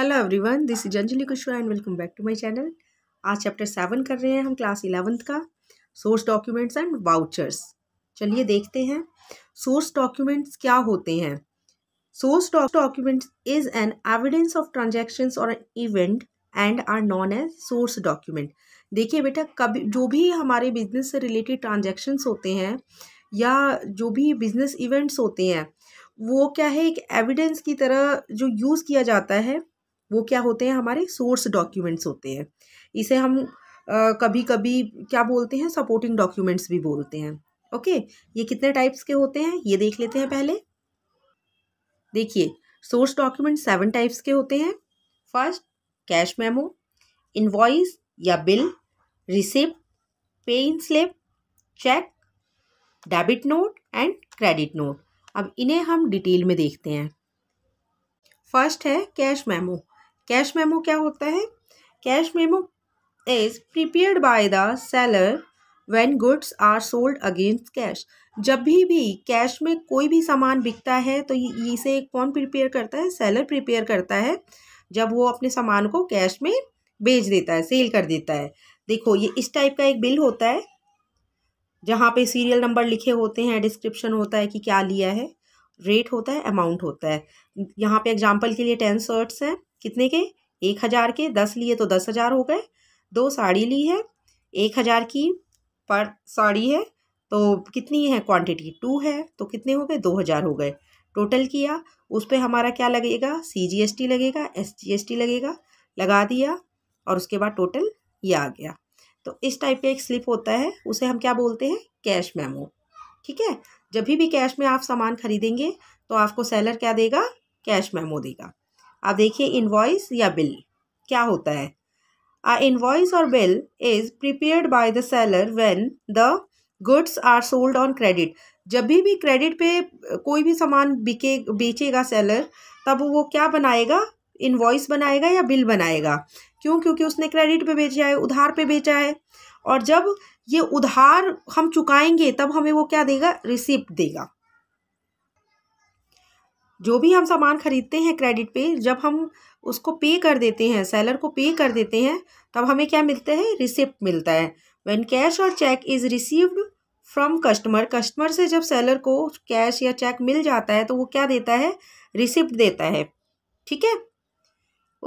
Hello everyone this is Anjali Kushwaha and welcome back to my channel आज chapter seven कर रहे हैं हम क्लास इलेवंथ का सोर्स डॉक्यूमेंट्स एंड वाउचर्स चलिए देखते हैं सोर्स डॉक्यूमेंट्स क्या होते हैं source documents is an evidence of transactions और event and are known as source document देखिए बेटा कभी जो भी हमारे बिजनेस से रिलेटेड ट्रांजेक्शन्स होते हैं या जो भी बिजनेस इवेंट्स होते हैं वो क्या है एक एविडेंस की तरह जो यूज़ किया जाता है वो क्या होते हैं हमारे सोर्स डॉक्यूमेंट्स होते हैं इसे हम आ, कभी कभी क्या बोलते हैं सपोर्टिंग डॉक्यूमेंट्स भी बोलते हैं ओके ये कितने टाइप्स के होते हैं ये देख लेते हैं पहले देखिए सोर्स डॉक्यूमेंट सेवन टाइप्स के होते हैं फर्स्ट कैश मेमो इन्वॉइस या bill receipt pay in slip cheque debit note and credit note अब इन्हें हम डिटेल में देखते हैं फर्स्ट है कैश मेमो कैश मेमो क्या होता है cash memo is prepared by the seller when goods are sold against cash जब भी भी कैश में कोई भी सामान बिकता है तो इसे कौन प्रिपेयर करता है सेलर प्रिपेयर करता है जब वो अपने सामान को कैश में बेच देता है सेल कर देता है देखो ये इस टाइप का एक बिल होता है जहाँ पे सीरियल नंबर लिखे होते हैं डिस्क्रिप्शन होता है कि क्या लिया है रेट होता है अमाउंट होता है यहाँ पे एग्जांपल के लिए टेन शर्ट्स हैं कितने के एक हज़ार के दस लिए तो दस हज़ार हो गए दो साड़ी ली है एक हज़ार की पर साड़ी है तो कितनी है क्वांटिटी टू है तो कितने हो गए दो हज़ार हो गए टोटल किया उस पर हमारा क्या लगेगा सी जी एस टी लगेगा एस जी एस टी लगेगा लगा दिया और उसके बाद टोटल ये आ गया तो इस टाइप का एक स्लिप होता है उसे हम क्या बोलते हैं कैश मेमो ठीक है जब भी कैश में आप सामान खरीदेंगे तो आपको सेलर क्या देगा कैश मेमो देगा आप देखिए इन्वॉइस या बिल क्या होता है आ इन्वॉइस और bill is prepared by the seller when the goods are sold on credit जब भी भी क्रेडिट पे कोई भी सामान बिके बेचेगा सेलर तब वो क्या बनाएगा इन्वॉइस बनाएगा या बिल बनाएगा क्यों क्योंकि उसने क्रेडिट पे बेचा है उधार पे बेचा है और जब ये उधार हम चुकाएंगे तब हमें वो क्या देगा रिसिप्ट देगा जो भी हम सामान ख़रीदते हैं क्रेडिट पे जब हम उसको पे कर देते हैं सेलर को पे कर देते हैं तब हमें क्या मिलता है रिसिप्ट मिलता है व्हेन कैश और cheque is received from customer customer से जब सेलर को कैश या चेक मिल जाता है तो वो क्या देता है रिसिप्ट देता है ठीक है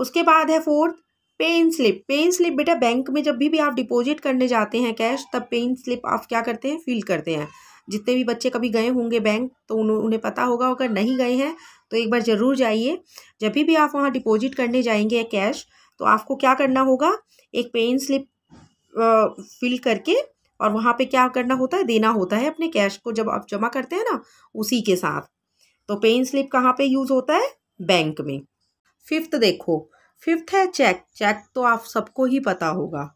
उसके बाद है fourth pen slip pen slip बेटा बैंक में जब भी भी आप डिपॉजिट करने जाते हैं कैश तब पेन स्लिप आप क्या करते हैं फिल करते हैं जितने भी बच्चे कभी गए होंगे बैंक तो उन, उन्हें पता होगा अगर नहीं गए हैं तो एक बार ज़रूर जाइए जब भी आप वहाँ डिपॉजिट करने जाएंगे कैश तो आपको क्या करना होगा एक पेन स्लिप फिल करके और वहाँ पे क्या करना होता है देना होता है अपने कैश को जब आप जमा करते हैं ना उसी के साथ तो पेन स्लिप कहाँ पे यूज़ होता है बैंक में फिफ्थ देखो फिफ्थ है चेक चेक तो आप सबको ही पता होगा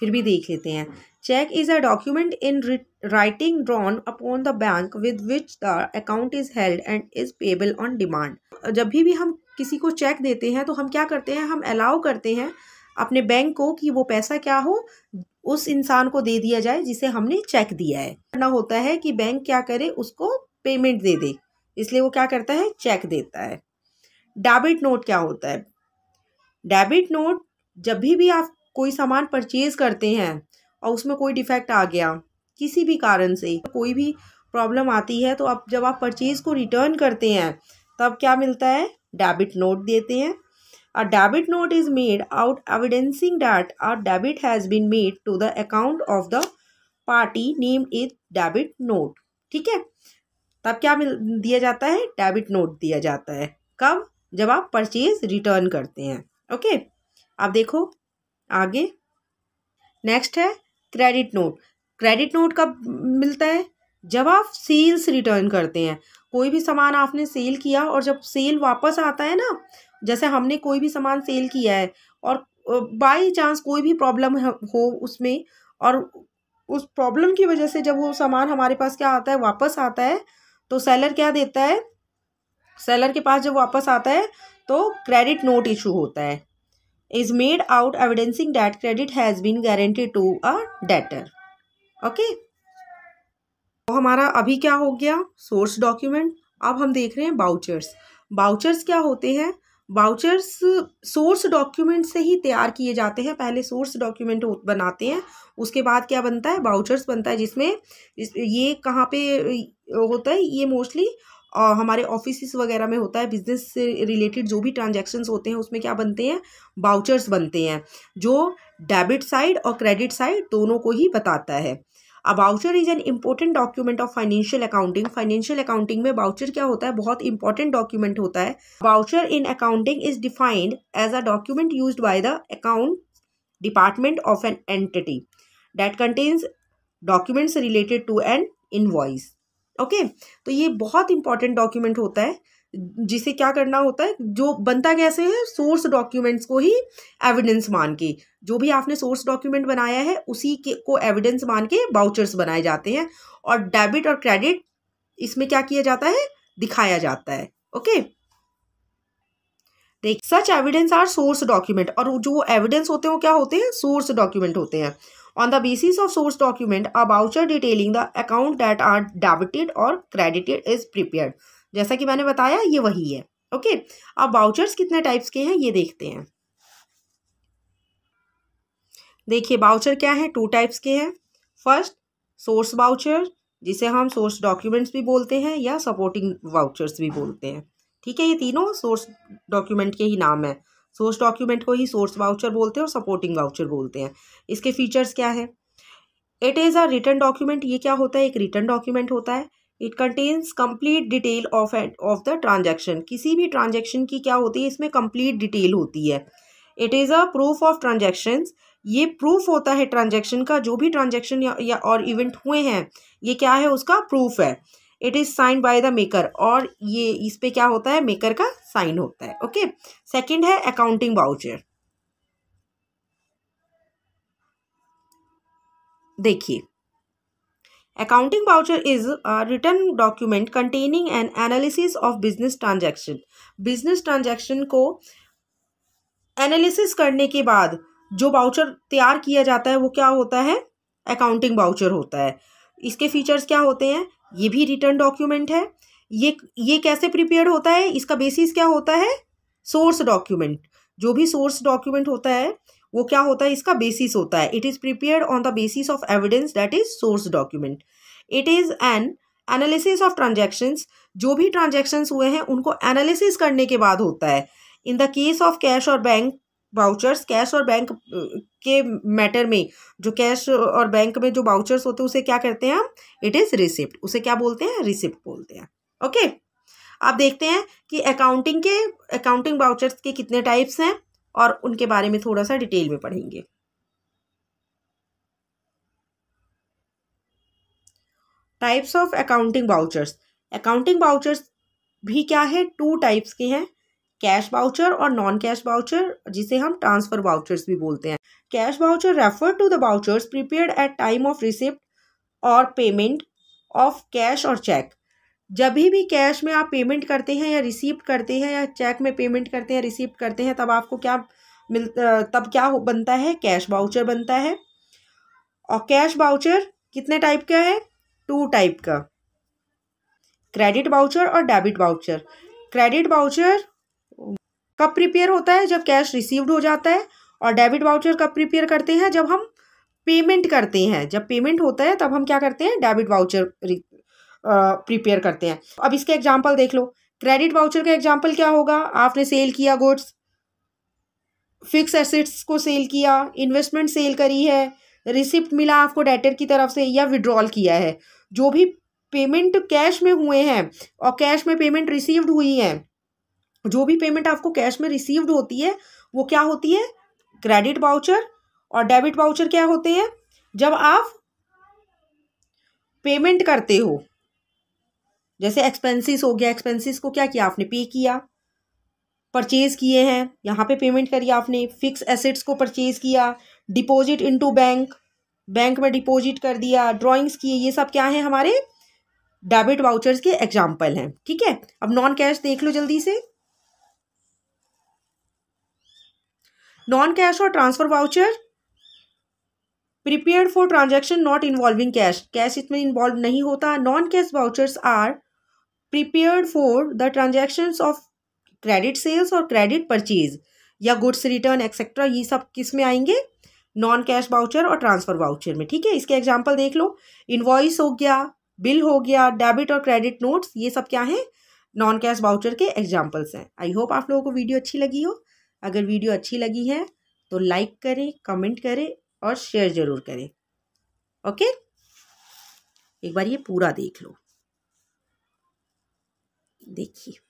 फिर भी देख लेते हैं cheque is a document in writ writing drawn upon the bank with which the account is held and is payable on demand जब भी भी हम किसी को चेक देते हैं तो हम क्या करते हैं हम अलाउ करते हैं अपने बैंक को कि वो पैसा क्या हो उस इंसान को दे दिया जाए जिसे हमने चेक दिया है करना होता है कि बैंक क्या करे उसको पेमेंट दे दे इसलिए वो क्या करता है चेक देता है डेबिट नोट क्या होता है डेबिट नोट जब भी भी आप कोई सामान परचेज करते हैं और उसमें कोई डिफेक्ट आ गया किसी भी कारण से कोई भी प्रॉब्लम आती है तो आप जब आप परचेज़ को रिटर्न करते हैं तब क्या मिलता है डेबिट नोट देते हैं a debit note is made out evidencing that a debit has been made to the account of the party named a debit note ठीक है तब क्या मिल दिया जाता है डेबिट नोट दिया जाता है कब जब आप परचेज रिटर्न करते हैं ओके okay? अब देखो आगे नेक्स्ट है क्रेडिट नोट क्रेडिट नोट कब मिलता है जब आप सेल्स रिटर्न करते हैं कोई भी सामान आपने सेल किया और जब सेल वापस आता है ना जैसे हमने कोई भी सामान सेल किया है और बाई चांस कोई भी प्रॉब्लम हो उसमें और उस प्रॉब्लम की वजह से जब वो सामान हमारे पास क्या आता है वापस आता है तो सेलर क्या देता है सेलर के पास जब वापस आता है तो क्रेडिट नोट इशू होता है is made out evidencing that credit has been guaranteed to a debtor okay तो हमारा अभी क्या हो गया सोर्स डॉक्यूमेंट अब हम देख रहे हैं बाउचर्स बाउचर्स क्या होते हैं बाउचर्स सोर्स डॉक्यूमेंट से ही तैयार किए जाते हैं पहले सोर्स डॉक्यूमेंट बनाते हैं उसके बाद क्या बनता है बाउचर्स बनता है जिसमें ये कहाँ पे होता है ये मोस्टली हमारे ऑफिस वगैरह में होता है बिजनेस से रिलेटेड जो भी ट्रांजेक्शन्स होते हैं उसमें क्या बनते हैं बाउचर्स बनते हैं जो डेबिट साइड और क्रेडिट साइड दोनों को ही बताता है अब voucher is an important document of financial accounting financial accounting में बाउचर क्या होता है बहुत इंपॉर्टेंट डॉक्यूमेंट होता है voucher in accounting is defined as a document use by the account department of an entity that contains documents related to an in okay तो ये बहुत इंपॉर्टेंट डॉक्यूमेंट होता है जिसे क्या करना होता है जो बनता कैसे है सोर्स डॉक्यूमेंट्स को ही एविडेंस मान के जो भी आपने सोर्स डॉक्यूमेंट बनाया है उसी के को एविडेंस मान के बाउचर्स बनाए जाते हैं और डेबिट और क्रेडिट इसमें क्या किया जाता है दिखाया जाता है ओके देख such evidence are source document और जो एविडेंस होते हैं वो क्या होते हैं सोर्स डॉक्यूमेंट होते हैं on the basis of source document a voucher detailing the account that are debited और क्रेडिटेड इज प्रिपेयर जैसा कि मैंने बताया ये वही है ओके अब बाउचर्स कितने टाइप्स के हैं ये देखते हैं देखिए बाउचर क्या है टू टाइप्स के हैं फर्स्ट सोर्स बाउचर जिसे हम सोर्स डॉक्यूमेंट्स भी बोलते हैं या सपोर्टिंग वाउचर्स भी बोलते हैं ठीक है ये तीनों सोर्स डॉक्यूमेंट के ही नाम है सोर्स डॉक्यूमेंट को ही सोर्स वाउचर बोलते हैं और सपोर्टिंग वाउचर बोलते हैं इसके फीचर्स क्या है it is a return document ये क्या होता है एक रिटर्न डॉक्यूमेंट होता है it contains complete detail of of the transaction किसी भी ट्रांजेक्शन की क्या होती है इसमें कंप्लीट डिटेल होती है it is a proof of transactions ये प्रूफ होता है ट्रांजेक्शन का जो भी ट्रांजेक्शन या, या और इवेंट हुए हैं ये क्या है उसका प्रूफ है it is sign by the maker और ये इस पर क्या होता है मेकर का साइन होता है ओके okay? है अकाउंटिंग बाउचर देखिए accounting voucher is a written document containing an analysis of business transaction. Business transaction को एनालिसिस करने के बाद जो बाउचर तैयार किया जाता है वो क्या होता है अकाउंटिंग बाउचर होता है इसके फीचर्स क्या होते हैं ये भी रिटर्न डॉक्यूमेंट है ये ये कैसे प्रिपेयर होता है इसका बेसिस क्या होता है सोर्स डॉक्यूमेंट जो भी सोर्स डॉक्यूमेंट होता है वो क्या होता है इसका बेसिस होता है it is prepare on the basis of evidence that is source document it is an analysis of transactions जो भी ट्रांजेक्शन्स हुए हैं उनको एनालिसिस करने के बाद होता है in the case of cash और बैंक बाउचर्स कैश और बैंक के मैटर में जो कैश और बैंक में जो बाउचर्स होते हैं उसे क्या करते हैं हम इट इज़ रिसिप्ट उसे क्या बोलते हैं रिसिप्ट बोलते हैं ओके okay? आप देखते हैं कि अकाउंटिंग के अकाउंटिंग बाउचर्स के कितने टाइप्स हैं और उनके बारे में थोड़ा सा डिटेल में पढ़ेंगे types of accounting vouchers accounting vouchers भी क्या है टू टाइप्स के हैं कैश बाउचर और नॉन कैश बाउचर जिसे हम ट्रांसफर बाउचर्स भी बोलते हैं cash voucher refer to the vouchers prepared at time of receipt और पेमेंट ऑफ कैश और चेक जब भी कैश में आप पेमेंट करते हैं या रिसीव करते हैं या चेक में पेमेंट करते हैं रिसीव करते हैं तब आपको क्या मिल तब क्या बनता है कैश बाउचर बनता है और कैश बाउचर कितने टाइप का है टू टाइप का क्रेडिट बाउचर और डेबिट बाउचर क्रेडिट बाउचर कब प्रिपेयर होता है जब कैश रिसीव्ड हो जाता है और डेबिट बाउचर कब प्रिपेयर करते हैं जब हम पेमेंट करते हैं जब पेमेंट होता है तब हम क्या करते हैं डेबिट बाउचर प्रिपेयर करते हैं अब इसका एग्जाम्पल देख लो क्रेडिट वाउचर का एग्जाम्पल क्या होगा आपने सेल किया गुड्स फिक्स एसेट्स को सेल किया इन्वेस्टमेंट सेल करी है रिसिप्ट मिला आपको डेटर की तरफ से या विड्रॉल किया है जो भी पेमेंट कैश में हुए हैं और कैश में पेमेंट रिसीव्ड हुई है जो भी पेमेंट आपको कैश में रिसीव्ड होती है वो क्या होती है क्रेडिट वाउचर और डेबिट वाउचर क्या होते हैं जब आप पेमेंट करते हो जैसे एक्सपेंसिस हो गया एक्सपेंसिस को क्या किया आपने पे किया परचेज़ किए हैं यहाँ पे पेमेंट करी आपने फिक्स एसेट्स को परचेज़ किया डिपॉजिट इनटू बैंक बैंक में डिपॉजिट कर दिया ड्राइंग्स किए ये सब क्या है हमारे डेबिट वाउचर्स के एग्जाम्पल हैं ठीक है अब नॉन कैश देख लो जल्दी से नॉन कैश और transfer voucher prepare for transaction not involving cash cash इसमें इन्वॉल्व नहीं होता non cash vouchers are prepared for the transactions of credit sales और क्रेडिट परचेज या गुड्स रिटर्न एक्सेट्रा ये सब किस में आएंगे नॉन कैश बाउचर और ट्रांसफर वाउचर में ठीक है इसके एग्जाम्पल देख लो इन्वॉइस हो गया बिल हो गया डेबिट और क्रेडिट नोट्स ये सब क्या है नॉन कैश बाउचर के एग्जाम्पल्स हैं आई होप आप लोगों को वीडियो अच्छी लगी हो अगर वीडियो अच्छी लगी है तो लाइक करें कमेंट करें और शेयर ज़रूर करें ओके एक बार ये पूरा देख लो de que